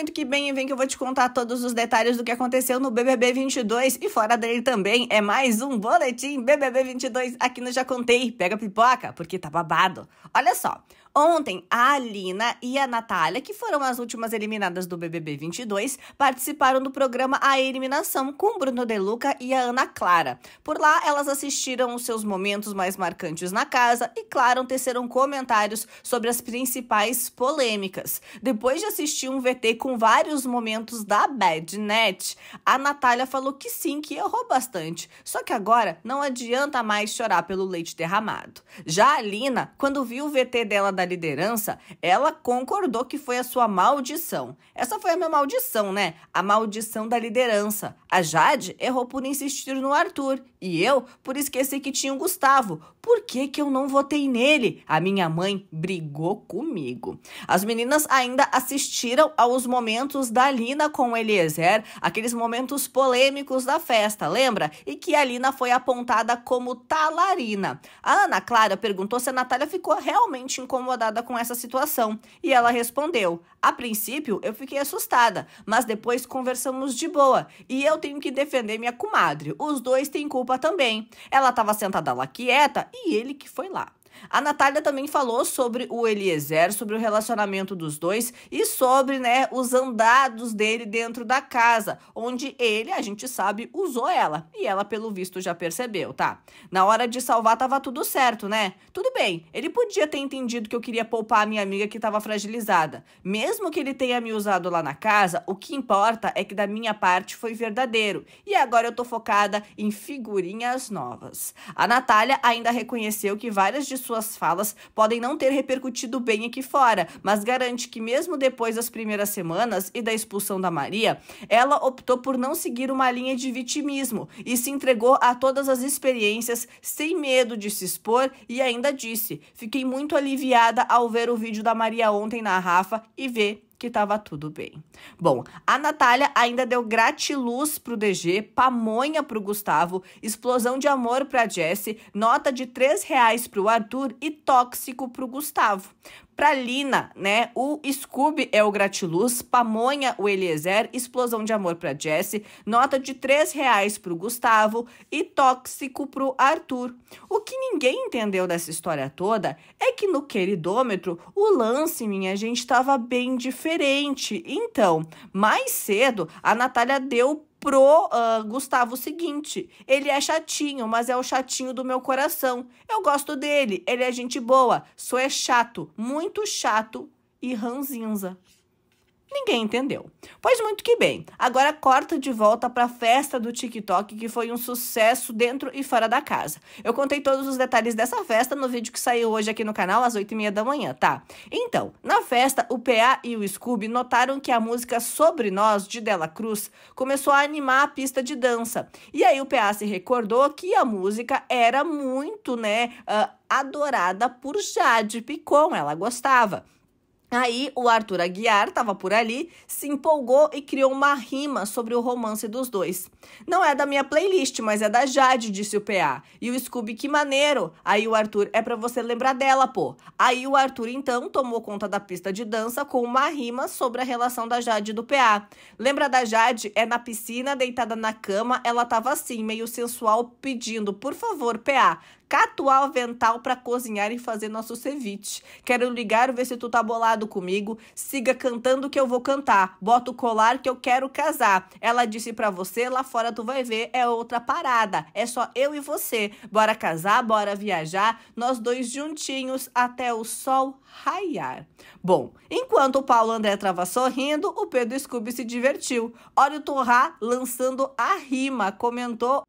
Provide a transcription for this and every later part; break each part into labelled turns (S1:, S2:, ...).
S1: muito que bem e vem que eu vou te contar todos os detalhes do que aconteceu no BBB 22 e fora dele também. É mais um boletim BBB 22 aqui no Já Contei. Pega pipoca, porque tá babado. Olha só. Ontem, a Alina e a Natália, que foram as últimas eliminadas do BBB 22, participaram do programa A Eliminação com Bruno Deluca e a Ana Clara. Por lá, elas assistiram os seus momentos mais marcantes na casa e, claro, teceram comentários sobre as principais polêmicas. Depois de assistir um VT com vários momentos da Badnet, a Natália falou que sim, que errou bastante, só que agora não adianta mais chorar pelo leite derramado. Já a Alina, quando viu o VT dela da liderança, ela concordou que foi a sua maldição. Essa foi a minha maldição, né? A maldição da liderança. A Jade errou por insistir no Arthur e eu, por esquecer que tinha o Gustavo, por que, que eu não votei nele? A minha mãe brigou comigo. As meninas ainda assistiram aos momentos da Lina com Eliezer, aqueles momentos polêmicos da festa, lembra? E que a Lina foi apontada como talarina. A Ana Clara perguntou se a Natália ficou realmente incomodada com essa situação. E ela respondeu: A princípio eu fiquei assustada, mas depois conversamos de boa. E eu tenho que defender minha comadre. Os dois têm culpa também. Ela estava sentada lá quieta e ele que foi lá. A Natália também falou sobre o Eliezer, sobre o relacionamento dos dois e sobre né, os andados dele dentro da casa, onde ele, a gente sabe, usou ela. E ela, pelo visto, já percebeu, tá? Na hora de salvar, tava tudo certo, né? Tudo bem, ele podia ter entendido que eu queria poupar a minha amiga que estava fragilizada. Mesmo que ele tenha me usado lá na casa, o que importa é que da minha parte foi verdadeiro. E agora eu tô focada em figurinhas novas. A Natália ainda reconheceu que várias de suas falas podem não ter repercutido bem aqui fora, mas garante que, mesmo depois das primeiras semanas e da expulsão da Maria, ela optou por não seguir uma linha de vitimismo e se entregou a todas as experiências sem medo de se expor e ainda disse: Fiquei muito aliviada ao ver o vídeo da Maria ontem na Rafa e ver que estava tudo bem. Bom, a Natália ainda deu gratiluz pro DG, pamonha pro Gustavo, explosão de amor pra Jessie, nota de 3 reais pro Arthur e tóxico pro Gustavo. Pra Lina, né? O Scooby é o Gratiluz, Pamonha o Eliezer, Explosão de Amor pra Jesse, nota de três reais pro Gustavo e Tóxico pro Arthur. O que ninguém entendeu dessa história toda é que no queridômetro o lance, minha gente, estava bem diferente. Então, mais cedo, a Natália deu pro uh, Gustavo o seguinte: ele é chatinho, mas é o chatinho do meu coração. Eu gosto dele, ele é gente boa, só é chato, muito chato e ranzinza. Ninguém entendeu. Pois muito que bem, agora corta de volta para a festa do TikTok, que foi um sucesso dentro e fora da casa. Eu contei todos os detalhes dessa festa no vídeo que saiu hoje aqui no canal, às 8h30 da manhã, tá? Então, na festa, o PA e o Scooby notaram que a música Sobre Nós, de Dela Cruz, começou a animar a pista de dança. E aí o PA se recordou que a música era muito, né, uh, adorada por Jade Picon, ela gostava. Aí o Arthur Aguiar estava por ali, se empolgou e criou uma rima sobre o romance dos dois. Não é da minha playlist, mas é da Jade, disse o PA. E o Scooby, que maneiro! Aí o Arthur, é para você lembrar dela, pô. Aí o Arthur então tomou conta da pista de dança com uma rima sobre a relação da Jade do PA. Lembra da Jade? É na piscina, deitada na cama, ela tava assim, meio sensual, pedindo: por favor, PA, catuar o avental para cozinhar e fazer nosso ceviche. Quero ligar ver se tu tá bolado comigo. Siga cantando que eu vou cantar. Bota o colar que eu quero casar. Ela disse para você, lá fora tu vai ver, é outra parada. É só eu e você. Bora casar, bora viajar, nós dois juntinhos até o sol raiar. Bom, enquanto o Paulo André trava sorrindo, o Pedro Scooby se divertiu. Olha o Torrá lançando a rima, comentou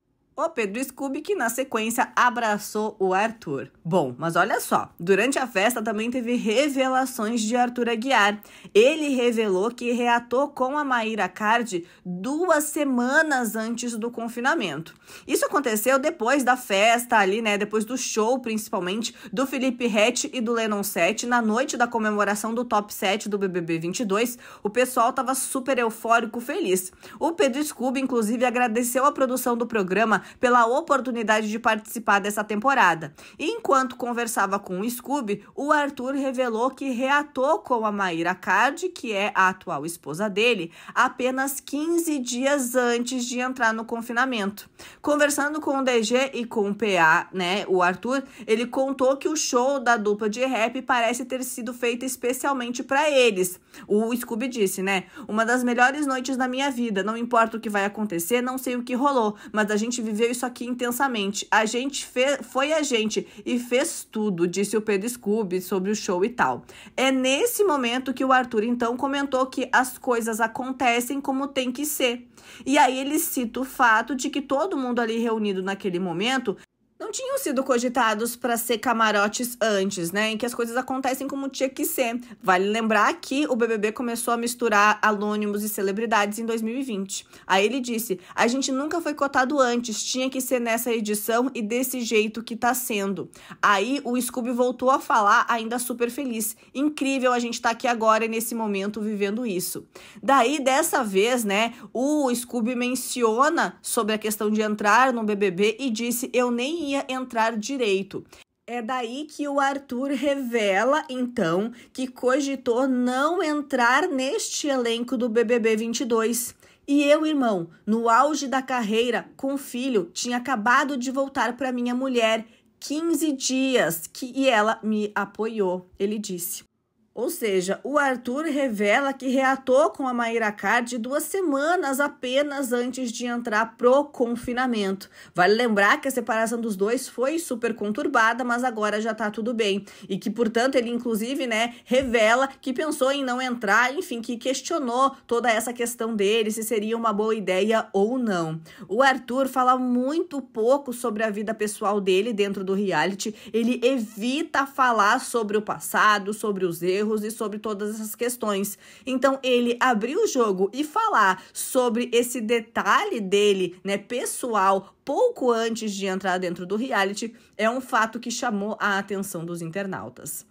S1: o Pedro Scooby, que na sequência abraçou o Arthur. Bom, mas olha só, durante a festa também teve revelações de Arthur Aguiar. Ele revelou que reatou com a Maíra Cardi duas semanas antes do confinamento. Isso aconteceu depois da festa ali, né, depois do show principalmente, do Felipe Rett e do Lennon 7, na noite da comemoração do Top 7 do BBB 22, o pessoal tava super eufórico, feliz. O Pedro Scooby, inclusive, agradeceu a produção do programa pela oportunidade de participar dessa temporada. Enquanto conversava com o Scooby, o Arthur revelou que reatou com a Maíra Card, que é a atual esposa dele, apenas 15 dias antes de entrar no confinamento. Conversando com o DG e com o PA, né, o Arthur, ele contou que o show da dupla de rap parece ter sido feito especialmente para eles. O Scooby disse, né? Uma das melhores noites da minha vida. Não importa o que vai acontecer, não sei o que rolou, mas a gente viveu viveu isso aqui intensamente. A gente fez, foi a gente e fez tudo, disse o Pedro Scooby sobre o show e tal. É nesse momento que o Arthur então comentou que as coisas acontecem como tem que ser. E aí ele cita o fato de que todo mundo ali reunido naquele momento não tinham sido cogitados para ser camarotes antes, né? Em que as coisas acontecem como tinha que ser. Vale lembrar que o BBB começou a misturar anônimos e celebridades em 2020. Aí ele disse: "A gente nunca foi cotado antes, tinha que ser nessa edição e desse jeito que tá sendo". Aí o Scooby voltou a falar ainda super feliz. Incrível a gente tá aqui agora e nesse momento vivendo isso. Daí dessa vez, né, o Scooby menciona sobre a questão de entrar no BBB e disse: "Eu nem ia entrar direito. É daí que o Arthur revela, então, que cogitou não entrar neste elenco do BBB 22. E eu, irmão, no auge da carreira, com filho, tinha acabado de voltar para minha mulher 15 dias que, e ela me apoiou, ele disse. Ou seja, o Arthur revela que reatou com a Maíra Card duas semanas apenas antes de entrar pro confinamento. Vale lembrar que a separação dos dois foi super conturbada, mas agora já tá tudo bem. E que, portanto, ele inclusive, né, revela que pensou em não entrar, enfim, que questionou toda essa questão dele, se seria uma boa ideia ou não. O Arthur fala muito pouco sobre a vida pessoal dele dentro do reality. Ele evita falar sobre o passado, sobre os erros erros e sobre todas essas questões. Então, ele abrir o jogo e falar sobre esse detalhe dele, né, pessoal, pouco antes de entrar dentro do reality, é um fato que chamou a atenção dos internautas.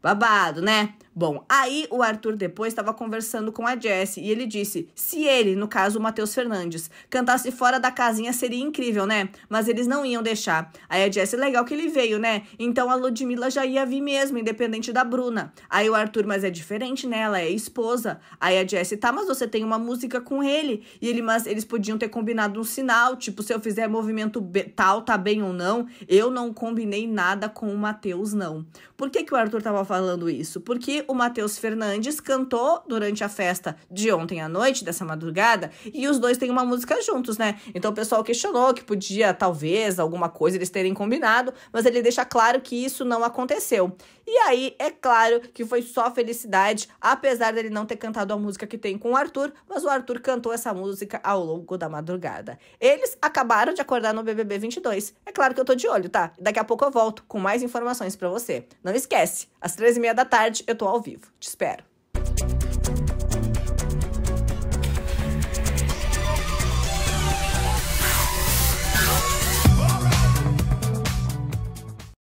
S1: Babado, né? Bom, aí o Arthur depois estava conversando com a Jessie e ele disse: se ele, no caso o Matheus Fernandes, cantasse fora da casinha seria incrível, né? Mas eles não iam deixar. Aí a Jessie, legal que ele veio, né? Então a Ludmilla já ia vir mesmo, independente da Bruna. Aí o Arthur, mas é diferente, né? Ela é esposa. Aí a Jessie, tá, mas você tem uma música com ele. E ele, mas eles podiam ter combinado um sinal, tipo, se eu fizer movimento tal, tá bem ou não. Eu não combinei nada com o Matheus, não. Por que, que o Arthur tava falando isso? Porque o Matheus Fernandes cantou durante a festa de ontem à noite, dessa madrugada, e os dois têm uma música juntos, né? Então o pessoal questionou que podia, talvez, alguma coisa eles terem combinado, mas ele deixa claro que isso não aconteceu. E aí, é claro que foi só felicidade, apesar dele não ter cantado a música que tem com o Arthur, mas o Arthur cantou essa música ao longo da madrugada. Eles acabaram de acordar no BBB 22. É claro que eu tô de olho, tá? Daqui a pouco eu volto com mais informações para você. Não esquece, às três e meia da tarde eu tô ao ao vivo. Te espero!